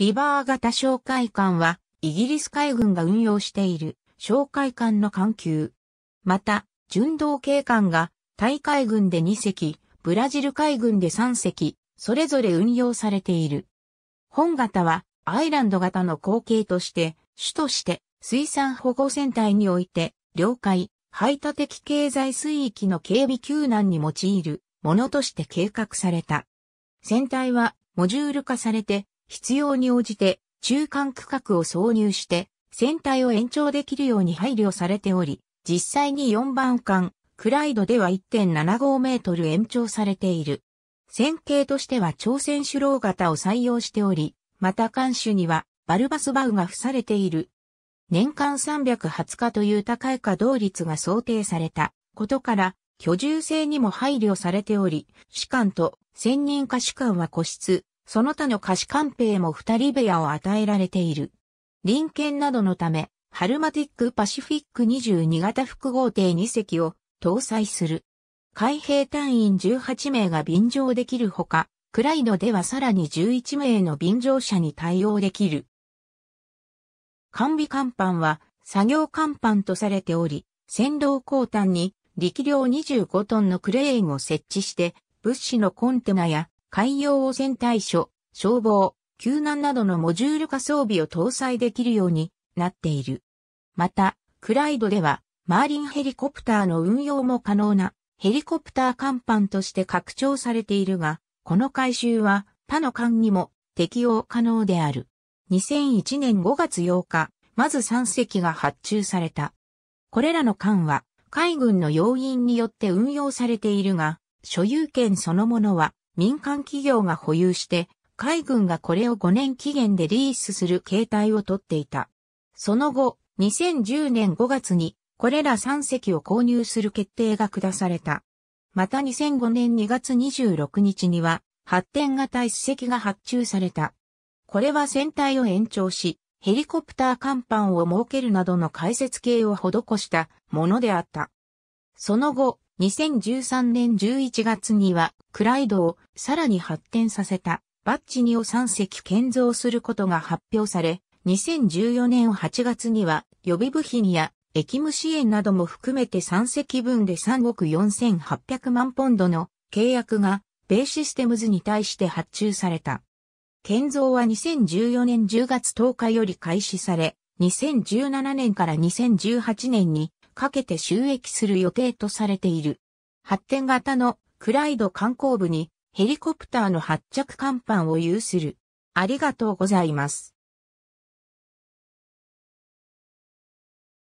リバー型哨戒艦は、イギリス海軍が運用している哨戒艦の艦級。また、巡道警艦が、タイ海軍で2隻、ブラジル海軍で3隻、それぞれ運用されている。本型は、アイランド型の後継として、主として、水産保護船隊において、領海、排他的経済水域の警備救難に用いるものとして計画された。船体はモジュール化されて必要に応じて中間区画を挿入して船体を延長できるように配慮されており、実際に4番艦、クライドでは1.75メートル延長されている。船形としては朝鮮主郎型を採用しており、また艦首にはバルバスバウが付されている。年間320日という高い稼働率が想定されたことから、居住性にも配慮されており、士官と専任科主官は個室、その他の貸官兵も二人部屋を与えられている。臨検などのため、ハルマティックパシフィック22型複合艇2隻を搭載する。海兵隊員18名が便乗できるほか、クライドではさらに11名の便乗者に対応できる。完備艦板は作業艦板とされており、船道後端に力量25トンのクレーンを設置して、物資のコンテナや海洋汚染対処、消防、救難などのモジュール化装備を搭載できるようになっている。また、クライドでは、マーリンヘリコプターの運用も可能なヘリコプター甲板として拡張されているが、この改修は他の艦にも適用可能である。2001年5月8日、まず3隻が発注された。これらの艦は海軍の要因によって運用されているが、所有権そのものは民間企業が保有して、海軍がこれを5年期限でリースする形態をとっていた。その後、2010年5月に、これら3隻を購入する決定が下された。また2005年2月26日には、発展型一隻が発注された。これは船体を延長し、ヘリコプター甲板を設けるなどの解説系を施したものであった。その後、2013年11月には、クライドをさらに発展させたバッチニを3隻建造することが発表され、2014年8月には予備部品や駅務支援なども含めて3隻分で3億4800万ポンドの契約が米システムズに対して発注された。建造は2014年10月10日より開始され、2017年から2018年にかけて収益する予定とされている。発展型のクライド観光部にヘリコプターの発着甲板を有する。ありがとうございます。